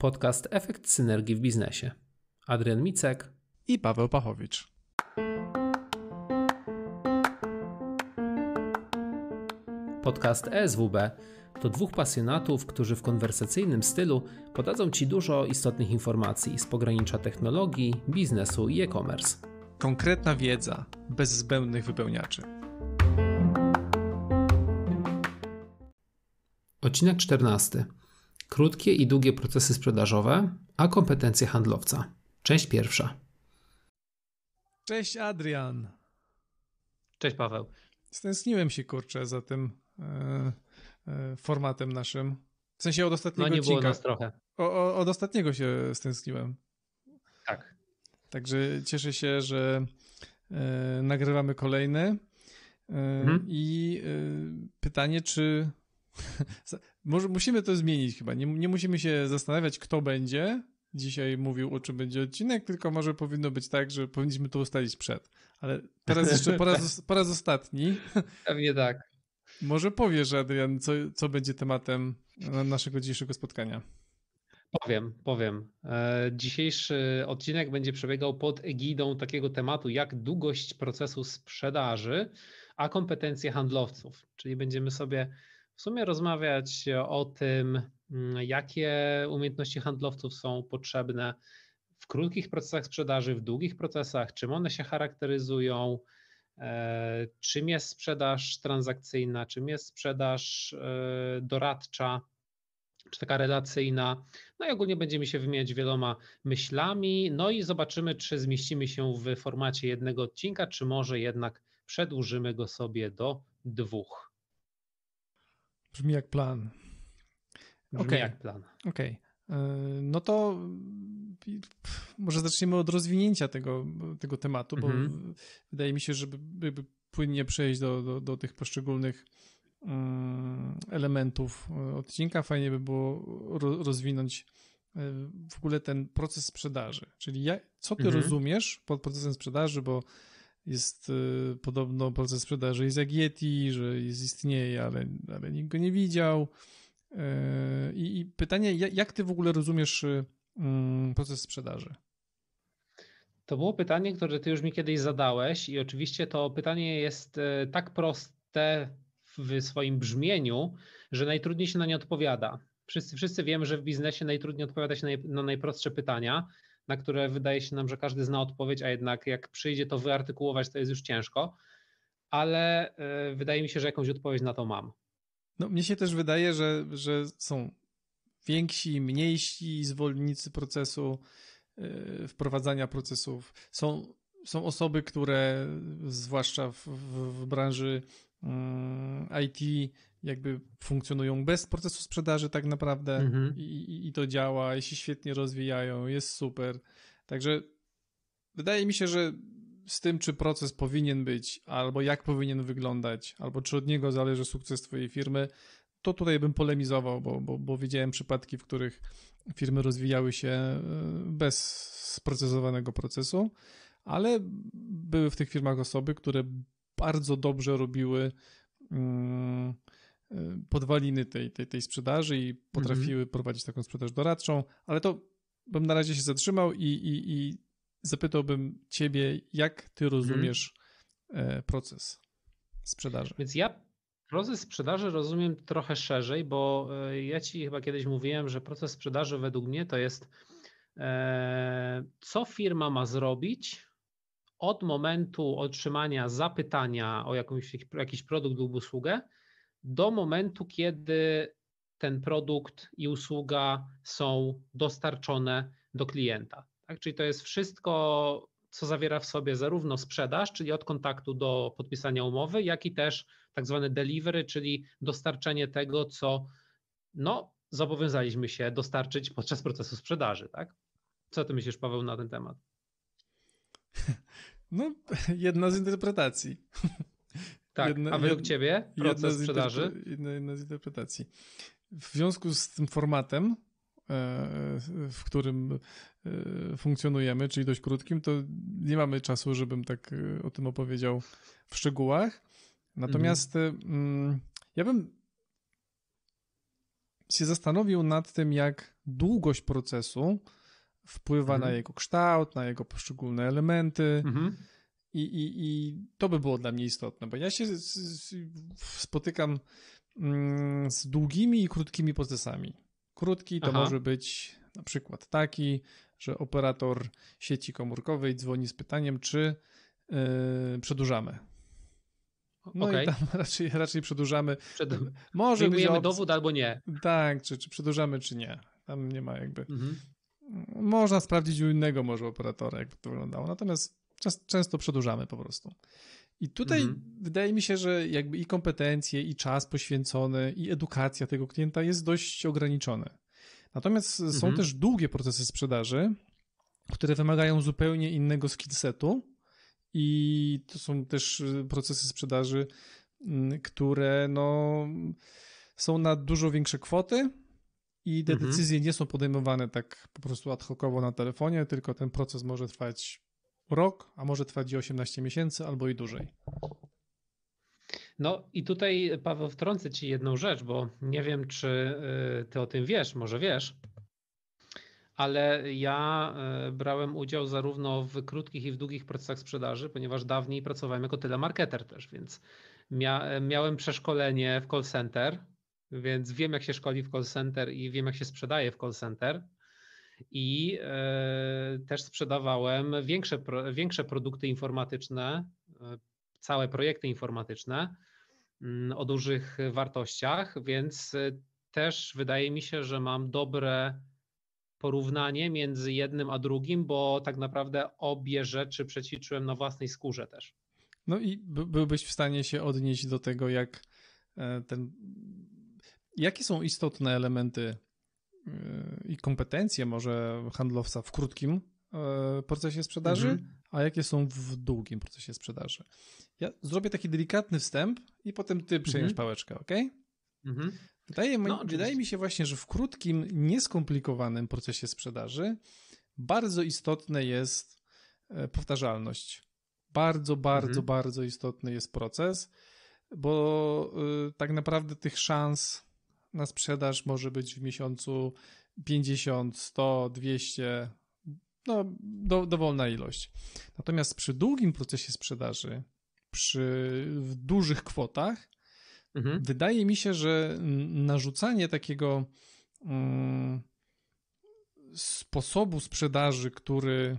Podcast Efekt Synergii w Biznesie. Adrian Micek i Paweł Pachowicz. Podcast ESWB to dwóch pasjonatów, którzy w konwersacyjnym stylu podadzą Ci dużo istotnych informacji z pogranicza technologii, biznesu i e-commerce. Konkretna wiedza, bez zbędnych wypełniaczy. Odcinek 14. Krótkie i długie procesy sprzedażowe, a kompetencje handlowca. Część pierwsza. Cześć Adrian. Cześć Paweł. Stęskniłem się kurczę za tym e, e, formatem naszym. W sensie od ostatniego no, nie odcinka. Było nas trochę. O, o, od ostatniego się stęskniłem. Tak. Także cieszę się, że e, nagrywamy kolejny. Mhm. I pytanie, czy Może, musimy to zmienić chyba. Nie, nie musimy się zastanawiać, kto będzie dzisiaj mówił, o czym będzie odcinek, tylko może powinno być tak, że powinniśmy to ustalić przed. Ale teraz jeszcze po raz, po raz ostatni. Pewnie tak. Może powiesz, Adrian, co, co będzie tematem naszego dzisiejszego spotkania? Powiem, powiem. E, dzisiejszy odcinek będzie przebiegał pod egidą takiego tematu jak długość procesu sprzedaży, a kompetencje handlowców. Czyli będziemy sobie w sumie rozmawiać o tym, mm, jakie umiejętności handlowców są potrzebne w krótkich procesach sprzedaży, w długich procesach, czym one się charakteryzują, e, czym jest sprzedaż transakcyjna, czym jest sprzedaż e, doradcza, czy taka relacyjna. No i ogólnie będziemy się wymieniać wieloma myślami, no i zobaczymy, czy zmieścimy się w formacie jednego odcinka, czy może jednak przedłużymy go sobie do dwóch. Brzmi jak plan. Okej. Okay. jak plan. Okej. Okay. E, no to może zaczniemy od rozwinięcia tego, tego tematu, bo mhm. wydaje mi się, żeby płynnie przejść do, do, do, tych poszczególnych mm, elementów e, odcinka, fajnie by było rozwinąć e, w ogóle ten proces sprzedaży. Czyli ja co ty mhm. rozumiesz pod procesem sprzedaży, bo jest y, podobno proces sprzedaży jest jak Yeti, że jest, istnieje, ale, ale nikt go nie widział. Y, I, pytanie, jak ty w ogóle rozumiesz y, mm, proces sprzedaży? To było pytanie, które ty już mi kiedyś zadałeś, i oczywiście to pytanie jest y, tak proste w swoim brzmieniu, że najtrudniej się na nie odpowiada. Wszyscy, wszyscy wiemy, że w biznesie najtrudniej odpowiada się na najprostsze pytania, na które wydaje się nam, że każdy zna odpowiedź, a jednak jak przyjdzie to wyartykułować, to jest już ciężko, ale e, wydaje mi się, że jakąś odpowiedź na to mam. No, mnie się też wydaje, że, że są więksi, mniejsi zwolennicy procesu, e, wprowadzania procesów. Są, są osoby, które, zwłaszcza w, w, w branży Mm, IT jakby funkcjonują bez procesu sprzedaży tak naprawdę mhm. i, i, i to działa, i się świetnie rozwijają, jest super. Także wydaje mi się, że z tym, czy proces powinien być, albo jak powinien wyglądać, albo czy od niego zależy sukces Twojej firmy, to tutaj bym polemizował, bo, bo, bo widziałem przypadki, w których firmy rozwijały się e, bez sprocesowanego procesu, ale były w tych firmach osoby, które bardzo dobrze robiły mm, y, podwaliny tej, tej, tej sprzedaży i potrafiły mhm. prowadzić taką sprzedaż doradczą, ale to bym na razie się zatrzymał i, i, i zapytałbym ciebie, jak ty mhm. rozumiesz e, proces sprzedaży? Więc ja proces sprzedaży rozumiem trochę szerzej, bo e, ja ci chyba kiedyś mówiłem, że proces sprzedaży według mnie to jest e, co firma ma zrobić, od momentu otrzymania zapytania o jakąś, jakiś produkt lub usługę do momentu, kiedy ten produkt i usługa są dostarczone do klienta. Tak? Czyli to jest wszystko, co zawiera w sobie zarówno sprzedaż, czyli od kontaktu do podpisania umowy, jak i też tak zwane delivery, czyli dostarczenie tego, co no, zobowiązaliśmy się dostarczyć podczas procesu sprzedaży. Tak? Co ty myślisz, Paweł, na ten temat? No, jedna z interpretacji. Tak, jedna, a według ciebie proces jedna sprzedaży? Jedna, jedna z interpretacji. W związku z tym formatem, e, w którym e, funkcjonujemy, czyli dość krótkim, to nie mamy czasu, żebym tak e, o tym opowiedział w szczegółach. Natomiast mhm. Mm, ja bym się zastanowił nad tym, jak długość procesu wpływa mhm. na jego kształt, na jego poszczególne elementy. Mhm. I, i, I to by było dla mnie istotne, bo ja się spotykam mm, z długimi i krótkimi procesami. Krótki to Aha. może być na przykład taki, że operator sieci komórkowej dzwoni z pytaniem, czy yy, przedłużamy. No okay. i tam raczej, raczej przedłużamy. Przed... Może Przyjmujemy dowód albo nie. Tak, czy, czy przedłużamy, czy nie. Tam nie ma jakby. Mhm. Można sprawdzić u innego może operatora, jak to wyglądało. Natomiast czas, często przedłużamy po prostu. I tutaj mhm. wydaje mi się, że jakby i kompetencje, i czas poświęcony, i edukacja tego klienta jest dość ograniczone. Natomiast mhm. są też długie procesy sprzedaży, które wymagają zupełnie innego skillsetu i to są też y, procesy sprzedaży, mm, które no, są na dużo większe kwoty, i te mhm. decyzje nie są podejmowane tak po prostu ad hocowo na telefonie, tylko ten proces może trwać rok, a może trwać i 18 miesięcy albo i dłużej. No i tutaj Paweł wtrącę ci jedną rzecz, bo nie wiem czy y, ty o tym wiesz, może wiesz. Ale ja y, brałem udział zarówno w krótkich i w długich procesach sprzedaży, ponieważ dawniej pracowałem jako telemarketer też, więc miałem przeszkolenie w call center, więc wiem, jak się szkoli w call center i wiem, jak się sprzedaje w call center. I e, też sprzedawałem większe, większe produkty informatyczne, e, całe projekty informatyczne mm, o dużych wartościach, więc e, też wydaje mi się, że mam dobre porównanie między jednym a drugim, bo tak naprawdę obie rzeczy przećwiczyłem na własnej skórze też. No i byłbyś w stanie się odnieść do tego, jak ten Jakie są istotne elementy y, i kompetencje może handlowca w krótkim e, procesie sprzedaży, mhm. a jakie są w długim procesie sprzedaży? Ja zrobię taki delikatny wstęp i potem ty mhm. przejmiesz pałeczkę, ok? Mm Wydaje, mi, no, wydaje mi się właśnie, że w krótkim, nieskomplikowanym procesie sprzedaży bardzo istotne jest e, powtarzalność. Bardzo, bardzo, mhm. bardzo istotny jest proces, bo y, tak naprawdę tych szans na sprzedaż może być w miesiącu 50, 100, 200, no do, dowolna ilość. Natomiast przy długim procesie sprzedaży, przy w dużych kwotach, mhm. wydaje mi się, że narzucanie takiego mm, sposobu sprzedaży, który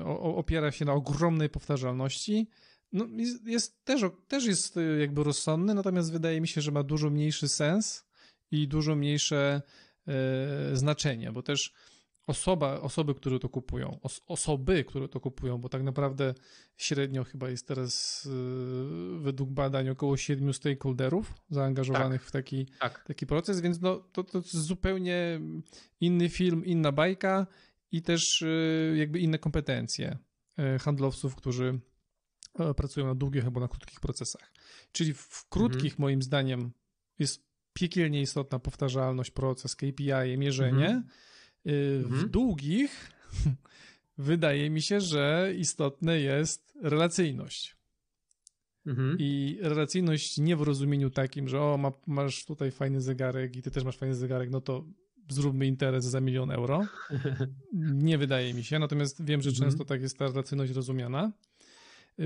y, opiera się na ogromnej powtarzalności, no, jest, jest, też, też jest y, jakby rozsądny, natomiast wydaje mi się, że ma dużo mniejszy sens i dużo mniejsze e, znaczenie, bo też osoba, osoby, które to kupują, os, osoby, które to kupują, bo tak naprawdę średnio chyba jest teraz y, według badań około siedmiu stakeholderów zaangażowanych tak, w taki, tak. taki proces, więc no, to, to jest zupełnie inny film, inna bajka i też y, jakby inne kompetencje handlowców, którzy E, pracują na długich albo na krótkich procesach. Czyli w krótkich, mhm. moim zdaniem, jest piekielnie istotna powtarzalność, proces, KPI, mierzenie. Mhm. Y, w mhm. długich wydaje mi się, że istotne jest relacyjność. Mhm. I relacyjność nie w rozumieniu takim, że o, ma, masz tutaj fajny zegarek i ty też masz fajny zegarek, no to zróbmy interes za milion euro. Nie wydaje mi się, natomiast wiem, że mhm. często mhm. tak jest ta relacyjność rozumiana.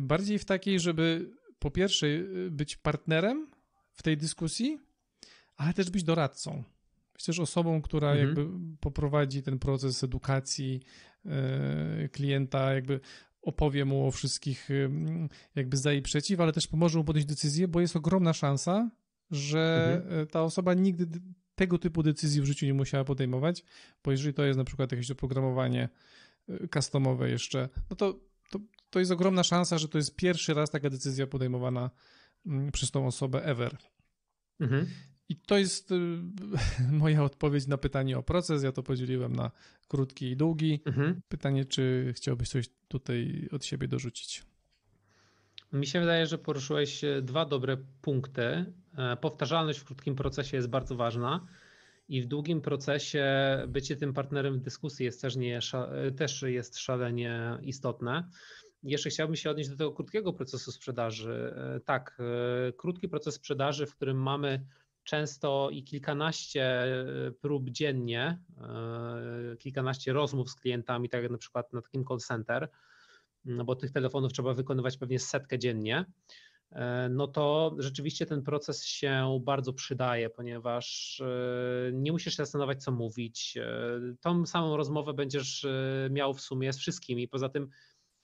Bardziej w takiej, żeby po pierwsze y, być partnerem w tej dyskusji, ale też być doradcą. Być też osobą, która mhm. jakby poprowadzi ten proces edukacji yy, klienta, jakby opowie mu o wszystkich y, jakby za i przeciw, ale też pomoże mu podjąć decyzję, bo jest ogromna szansa, że mhm. Y, ta osoba nigdy tego typu decyzji w życiu nie musiała podejmować, bo jeżeli to jest na przykład jakieś oprogramowanie customowe jeszcze, no to, to, to jest ogromna szansa, że to jest pierwszy raz taka decyzja podejmowana mm, przez tą osobę ever. Mhm. I to jest y, moja odpowiedź na pytanie o proces. Ja to podzieliłem na krótki i długi. Mhm. Pytanie, czy chciałbyś coś tutaj od siebie dorzucić? Mi się wydaje, że poruszyłeś e, dwa dobre punkty. E, powtarzalność w krótkim procesie jest bardzo ważna i w długim procesie bycie tym partnerem w dyskusji jest też, nie, e, też jest szalenie istotne. Jeszcze chciałbym się odnieść do tego krótkiego procesu sprzedaży. E, tak, e, krótki proces sprzedaży, w którym mamy często i kilkanaście e, prób dziennie, kilkanaście rozmów z klientami, tak jak na przykład na takim call center, no bo tych telefonów trzeba wykonywać pewnie setkę dziennie, no to rzeczywiście ten proces się bardzo przydaje, ponieważ nie musisz się zastanawiać, co mówić. Tą samą rozmowę będziesz miał w sumie z wszystkimi. Poza tym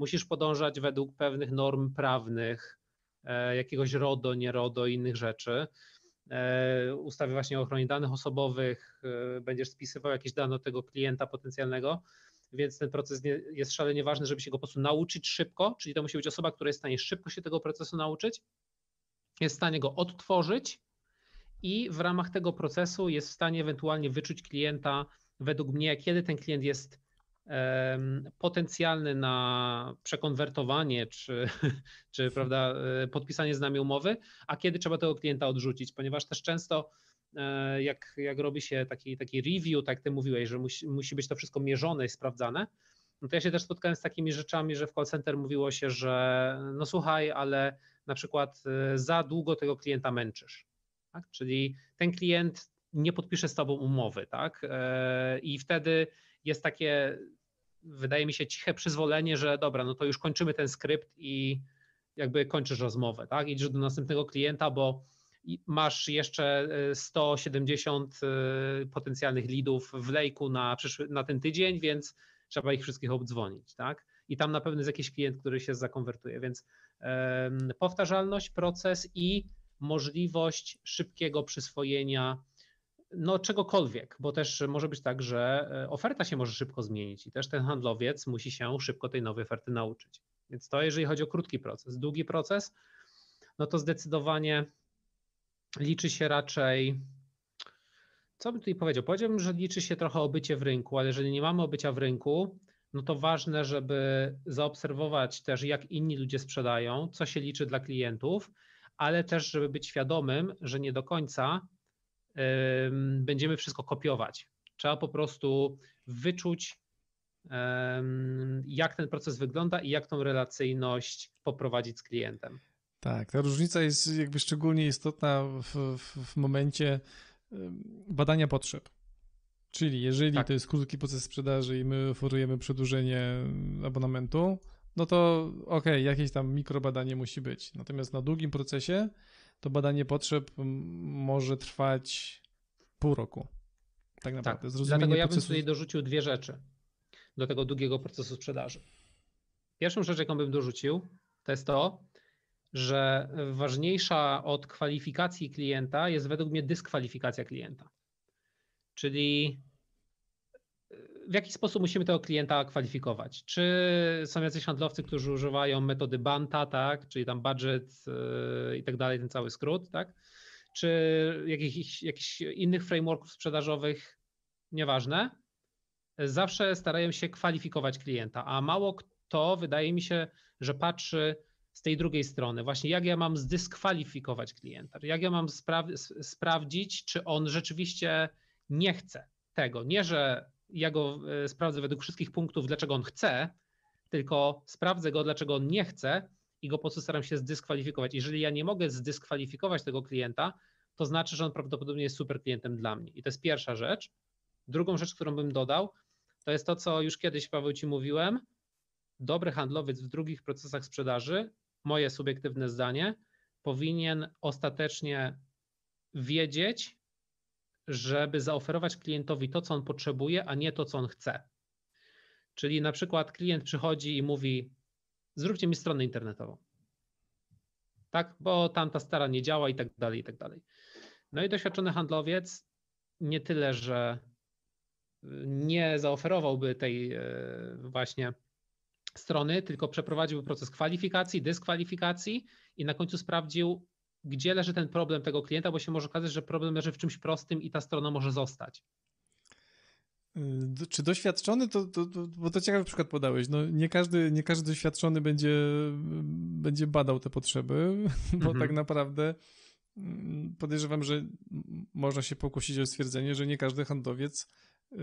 musisz podążać według pewnych norm prawnych, e, jakiegoś RODO, nie RODO i innych rzeczy. E, Ustawy właśnie o ochronie danych osobowych, e, będziesz spisywał jakieś dane tego klienta potencjalnego, więc ten proces jest szalenie ważny, żeby się go po prostu nauczyć szybko, czyli to musi być osoba, która jest w stanie szybko się tego procesu nauczyć, jest w stanie go odtworzyć i w ramach tego procesu jest w stanie ewentualnie wyczuć klienta według mnie, kiedy ten klient jest potencjalny na przekonwertowanie czy, czy prawda, e, podpisanie z nami umowy, a kiedy trzeba tego klienta odrzucić, ponieważ też często e, jak, jak robi się taki, taki review, tak ty mówiłeś, że musi, musi być to wszystko mierzone i sprawdzane, no to ja się też spotkałem z takimi rzeczami, że w call center mówiło się, że no słuchaj, ale na przykład e, za długo tego klienta męczysz. Tak? Czyli ten klient nie podpisze z tobą umowy, tak? I wtedy jest takie wydaje mi się ciche przyzwolenie, że dobra, no to już kończymy ten skrypt i jakby kończysz rozmowę, tak? Idziesz do następnego klienta, bo masz jeszcze 170 y, y, potencjalnych lidów w lejku na, przyszły, na ten tydzień, więc trzeba ich wszystkich obdzwonić, tak? I tam na pewno jest jakiś klient, który się zakonwertuje, więc powtarzalność, proces i możliwość szybkiego przyswojenia no, czegokolwiek, bo też może być tak, że e, oferta się może szybko zmienić i też ten handlowiec musi się szybko tej nowej oferty nauczyć. Więc to jeżeli chodzi o krótki proces. Długi proces, no to zdecydowanie liczy się raczej. Co bym tutaj powiedział? Powiedziałbym, że liczy się trochę obycie w rynku, ale jeżeli nie mamy obycia w rynku, no to ważne, żeby zaobserwować też, jak inni ludzie sprzedają, co się liczy dla klientów, ale też, żeby być świadomym, że nie do końca będziemy wszystko kopiować. Trzeba po prostu wyczuć, jak ten proces wygląda i jak tą relacyjność poprowadzić z klientem. Tak, ta różnica jest jakby szczególnie istotna w, w, w momencie badania potrzeb. Czyli jeżeli tak. to jest krótki proces sprzedaży i my oferujemy przedłużenie abonamentu, no to okej, okay, jakieś tam mikrobadanie musi być. Natomiast na długim procesie to badanie potrzeb może trwać pół roku. Tak, tak. naprawdę. Tak. Zrozumienie Dlatego ja bym tutaj dorzucił dwie rzeczy do tego długiego procesu sprzedaży. Pierwszą rzecz, jaką bym dorzucił, to jest to, że ważniejsza od kwalifikacji klienta jest według mnie dyskwalifikacja klienta. Czyli w jaki sposób musimy tego klienta kwalifikować? Czy są jacyś handlowcy, którzy używają metody Banta, tak? czyli tam budget yy, i tak dalej, ten cały skrót, tak? czy jakichś, innych frameworków sprzedażowych, nieważne, zawsze starają się kwalifikować klienta, a mało kto, wydaje mi się, że patrzy z tej drugiej strony, właśnie jak ja mam zdyskwalifikować klienta, jak ja mam spra sprawdzić, czy on rzeczywiście nie chce tego, nie że ja go e, sprawdzę według wszystkich punktów, dlaczego on chce, tylko sprawdzę go, dlaczego on nie chce i go po prostu staram się zdyskwalifikować. Jeżeli ja nie mogę zdyskwalifikować tego klienta, to znaczy, że on prawdopodobnie jest super klientem dla mnie. I to jest pierwsza rzecz. Drugą rzecz, którą bym dodał, to jest to, co już kiedyś, Paweł, ci mówiłem. Dobry handlowiec w drugich procesach sprzedaży, moje subiektywne zdanie, powinien ostatecznie wiedzieć, żeby zaoferować klientowi to, co on potrzebuje, a nie to, co on chce. Czyli na przykład klient przychodzi i mówi: Zróbcie mi stronę internetową. Tak, bo tamta stara nie działa i tak dalej, i tak dalej. No i doświadczony handlowiec nie tyle, że nie zaoferowałby tej e, właśnie strony, tylko przeprowadziłby proces kwalifikacji, dyskwalifikacji i na końcu sprawdził, gdzie leży ten problem tego klienta, bo się może okazać, że problem leży w czymś prostym i ta strona może zostać. Y, czy doświadczony, to, to, to, bo to ciekawy przykład podałeś. No, nie, każdy, nie każdy doświadczony będzie, będzie badał te potrzeby, bo mhm. tak naprawdę mm, podejrzewam, że można się pokusić o stwierdzenie, że nie każdy handlowiec y,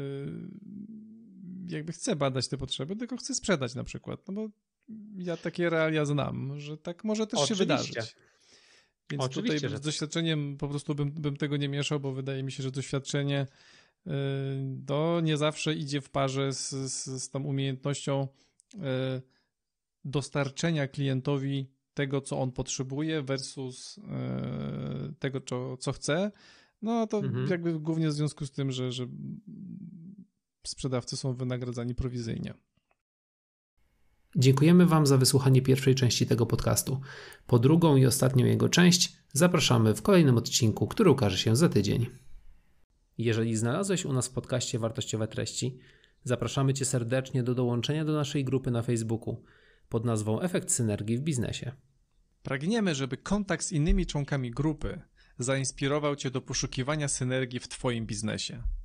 jakby chce badać te potrzeby, tylko chce sprzedać na przykład. No bo ja takie realia znam, że tak może też Oczywiście. się wydarzyć. Więc Oczywiście, tutaj z tak. doświadczeniem po prostu bym, bym tego nie mieszał, bo wydaje mi się, że doświadczenie y, to nie zawsze idzie w parze z, z, z tą umiejętnością y, dostarczenia klientowi tego, co on potrzebuje versus y, tego, co, co chce. No to mhm. jakby głównie w związku z tym, że, że sprzedawcy są wynagradzani prowizyjnie. Dziękujemy Wam za wysłuchanie pierwszej części tego podcastu. Po drugą i ostatnią jego część zapraszamy w kolejnym odcinku, który ukaże się za tydzień. Jeżeli znalazłeś u nas w podcaście wartościowe treści, zapraszamy Cię serdecznie do dołączenia do naszej grupy na Facebooku pod nazwą Efekt Synergii w Biznesie. Pragniemy, żeby kontakt z innymi członkami grupy zainspirował Cię do poszukiwania synergii w Twoim biznesie.